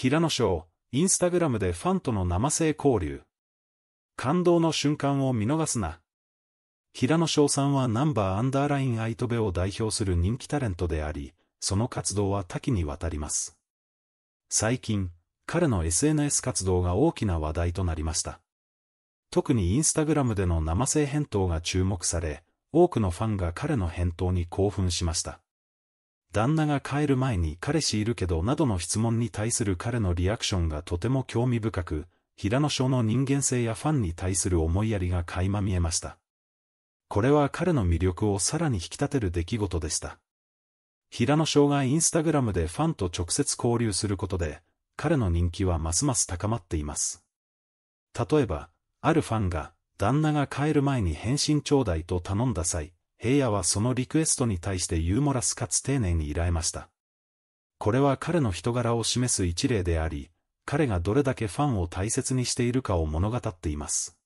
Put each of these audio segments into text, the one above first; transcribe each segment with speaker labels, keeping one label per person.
Speaker 1: 平野翔、インスタグラムでファンとの生声交流。感動の瞬間を見逃すな。平野翔さんはナンバーアンダーラインアイトベを代表する人気タレントであり、その活動は多岐にわたります。最近、彼の SNS 活動が大きな話題となりました。特にインスタグラムでの生声返答が注目され、多くのファンが彼の返答に興奮しました。旦那が帰る前に彼氏いるけどなどの質問に対する彼のリアクションがとても興味深く、平野翔の人間性やファンに対する思いやりが垣間見えました。これは彼の魅力をさらに引き立てる出来事でした。平野翔がインスタグラムでファンと直接交流することで、彼の人気はますます高まっています。例えば、あるファンが、旦那が帰る前に返信ちょうだいと頼んだ際、平野はそのリクエストに対してユーモラスかつ丁寧に依頼ました。これは彼の人柄を示す一例であり、彼がどれだけファンを大切にしているかを物語っています。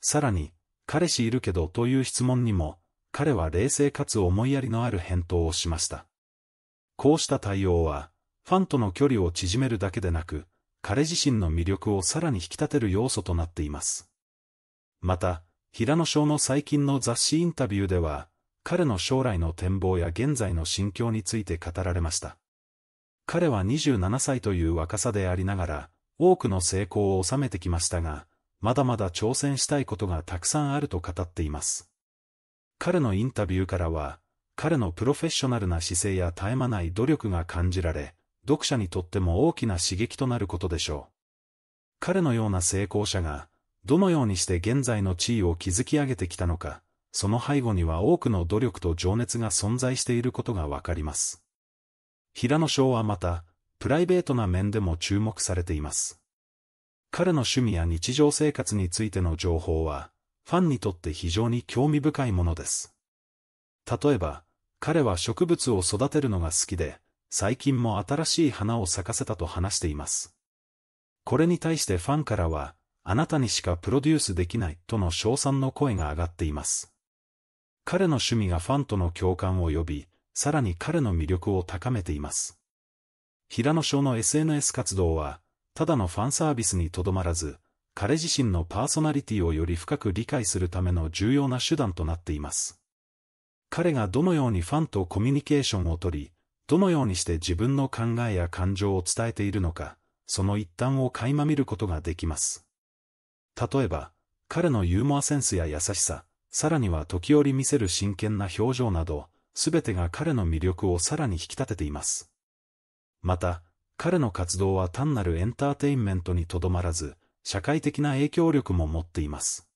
Speaker 1: さらに、彼氏いるけどという質問にも、彼は冷静かつ思いやりのある返答をしました。こうした対応は、ファンとの距離を縮めるだけでなく、彼自身の魅力をさらに引き立てる要素となっています。また、平野翔の最近の雑誌インタビューでは、彼の将来の展望や現在の心境について語られました。彼は27歳という若さでありながら、多くの成功を収めてきましたが、まだまだ挑戦したいことがたくさんあると語っています。彼のインタビューからは、彼のプロフェッショナルな姿勢や絶え間ない努力が感じられ、読者にとっても大きな刺激となることでしょう。彼のような成功者が、どのようにして現在の地位を築き上げてきたのか、その背後には多くの努力と情熱が存在していることがわかります。平野翔はまた、プライベートな面でも注目されています。彼の趣味や日常生活についての情報は、ファンにとって非常に興味深いものです。例えば、彼は植物を育てるのが好きで、最近も新しい花を咲かせたと話しています。これに対してファンからは、あなたにしかプロデュースできないとの称賛の声が上がっています。彼の趣味がファンとの共感を呼び、さらに彼の魅力を高めています。平野翔の SNS 活動は、ただのファンサービスにとどまらず、彼自身のパーソナリティをより深く理解するための重要な手段となっています。彼がどのようにファンとコミュニケーションをとり、どのようにして自分の考えや感情を伝えているのか、その一端を垣間見ることができます。例えば、彼のユーモアセンスや優しさ、さらには時折見せる真剣な表情など、すべてが彼の魅力をさらに引き立てています。また、彼の活動は単なるエンターテインメントにとどまらず、社会的な影響力も持っています。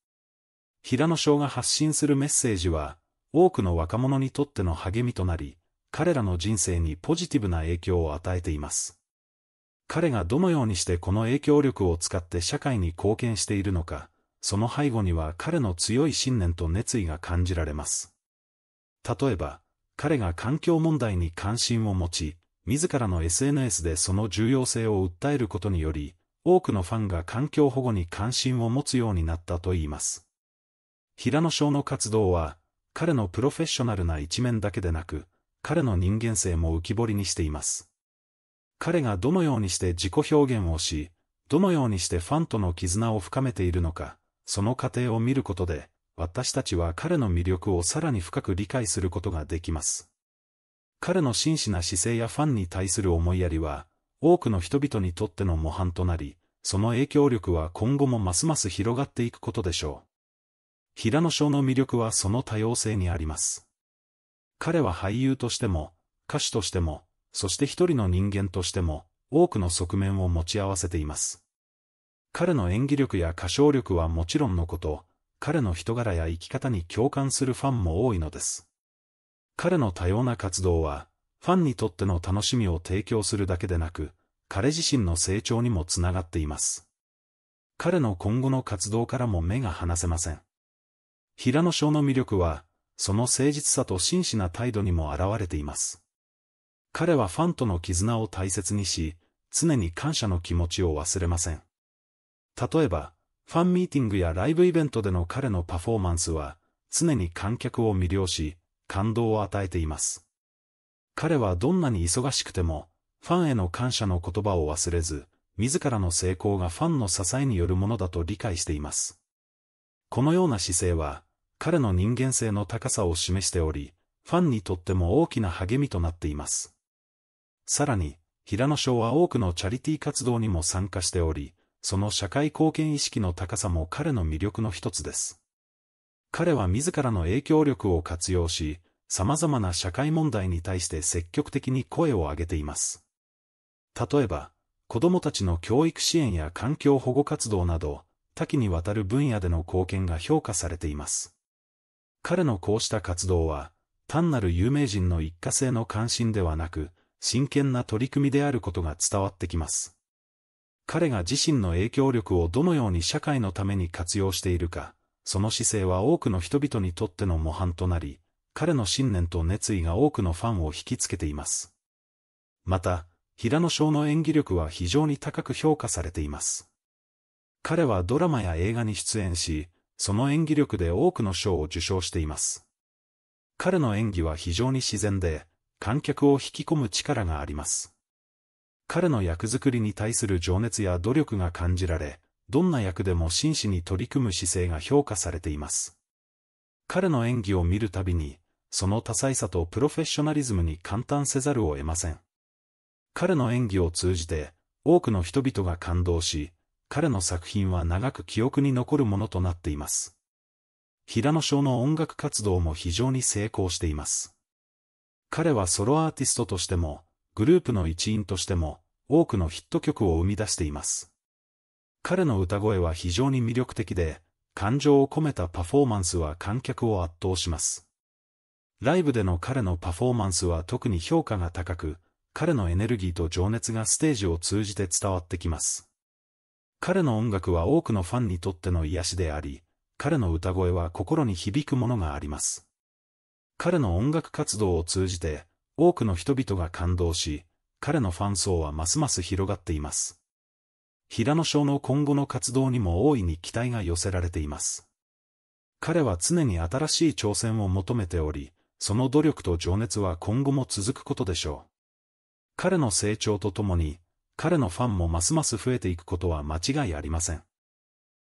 Speaker 1: 平野翔が発信するメッセージは、多くの若者にとっての励みとなり、彼らの人生にポジティブな影響を与えています。彼がどのようにしてこの影響力を使って社会に貢献しているのか、その背後には彼の強い信念と熱意が感じられます。例えば、彼が環境問題に関心を持ち、自らの SNS でその重要性を訴えることにより、多くのファンが環境保護に関心を持つようになったといいます。平野翔の活動は、彼のプロフェッショナルな一面だけでなく、彼の人間性も浮き彫りにしています。彼がどのようにして自己表現をし、どのようにしてファンとの絆を深めているのか、その過程を見ることで、私たちは彼の魅力をさらに深く理解することができます。彼の真摯な姿勢やファンに対する思いやりは、多くの人々にとっての模範となり、その影響力は今後もますます広がっていくことでしょう。平野翔の魅力はその多様性にあります。彼は俳優としても、歌手としても、そして一人の人間としても、多くの側面を持ち合わせています。彼の演技力や歌唱力はもちろんのこと、彼の人柄や生き方に共感するファンも多いのです。彼の多様な活動は、ファンにとっての楽しみを提供するだけでなく、彼自身の成長にもつながっています。彼の今後の活動からも目が離せません。平野翔の魅力は、その誠実さと真摯な態度にも現れています。彼はファンとの絆を大切にし、常に感謝の気持ちを忘れません。例えば、ファンミーティングやライブイベントでの彼のパフォーマンスは、常に観客を魅了し、感動を与えています。彼はどんなに忙しくても、ファンへの感謝の言葉を忘れず、自らの成功がファンの支えによるものだと理解しています。このような姿勢は、彼の人間性の高さを示しており、ファンにとっても大きな励みとなっています。さらに、平野省は多くのチャリティー活動にも参加しており、その社会貢献意識の高さも彼の魅力の一つです。彼は自らの影響力を活用し、様々な社会問題に対して積極的に声を上げています。例えば、子供たちの教育支援や環境保護活動など、多岐にわたる分野での貢献が評価されています。彼のこうした活動は、単なる有名人の一過性の関心ではなく、真剣な取り組みであることが伝わってきます。彼が自身の影響力をどのように社会のために活用しているか、その姿勢は多くの人々にとっての模範となり、彼の信念と熱意が多くのファンを引きつけています。また、平野翔の演技力は非常に高く評価されています。彼はドラマや映画に出演し、その演技力で多くの賞を受賞しています。彼の演技は非常に自然で、観客を引き込む力があります。彼の役作りに対する情熱や努力が感じられ、どんな役でも真摯に取り組む姿勢が評価されています。彼の演技を見るたびに、その多彩さとプロフェッショナリズムに感嘆せざるを得ません。彼の演技を通じて、多くの人々が感動し、彼の作品は長く記憶に残るものとなっています。平野翔の音楽活動も非常に成功しています。彼はソロアーティストとしても、グループの一員としても、多くのヒット曲を生み出しています。彼の歌声は非常に魅力的で、感情を込めたパフォーマンスは観客を圧倒します。ライブでの彼のパフォーマンスは特に評価が高く、彼のエネルギーと情熱がステージを通じて伝わってきます。彼の音楽は多くのファンにとっての癒しであり、彼の歌声は心に響くものがあります。彼の音楽活動を通じて、多くの人々が感動し、彼のファン層はますます広がっています。平野翔の今後の活動にも大いに期待が寄せられています。彼は常に新しい挑戦を求めており、その努力と情熱は今後も続くことでしょう。彼の成長とともに、彼のファンもますます増えていくことは間違いありません。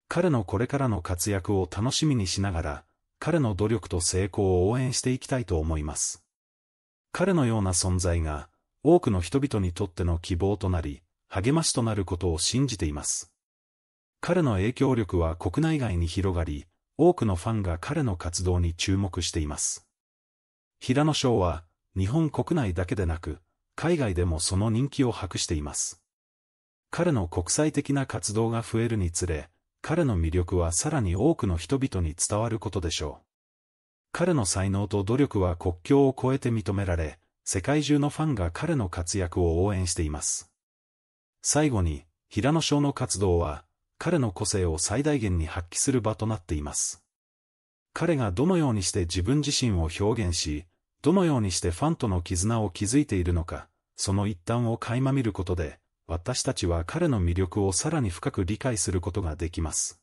Speaker 1: 彼のこれからの活躍を楽しみにしながら、彼の努力と成功を応援していきたいと思います。彼のような存在が、多くの人々にとっての希望となり、励ましとなることを信じています。彼の影響力は国内外に広がり、多くのファンが彼の活動に注目しています。平野翔は、日本国内だけでなく、海外でもその人気を博しています。彼の国際的な活動が増えるにつれ、彼の魅力はさらに多くの人々に伝わることでしょう。彼の才能と努力は国境を越えて認められ、世界中のファンが彼の活躍を応援しています。最後に、平野翔の活動は、彼の個性を最大限に発揮する場となっています。彼がどのようにして自分自身を表現し、どのようにしてファンとの絆を築いているのか、その一端を垣間見ることで、私たちは彼の魅力をさらに深く理解することができます。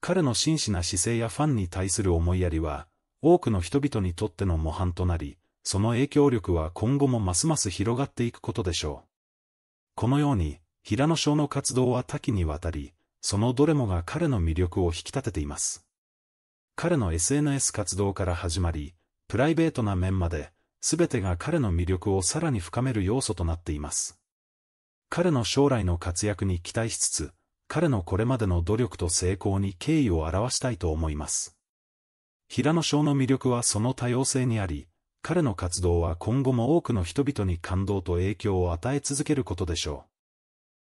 Speaker 1: 彼の真摯な姿勢やファンに対する思いやりは、多くの人々にとっての模範となり、その影響力は今後もますます広がっていくことでしょう。このように、平野翔の活動は多岐にわたり、そのどれもが彼の魅力を引き立てています。彼の SNS 活動から始まり、プライベートな面まで、すべてが彼の魅力をさらに深める要素となっています。彼の将来の活躍に期待しつつ、彼のこれまでの努力と成功に敬意を表したいと思います。平野翔の魅力はその多様性にあり、彼の活動は今後も多くの人々に感動と影響を与え続けることでしょう。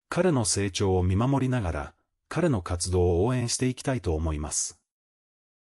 Speaker 1: 彼の成長を見守りながら、彼の活動を応援していきたいと思います。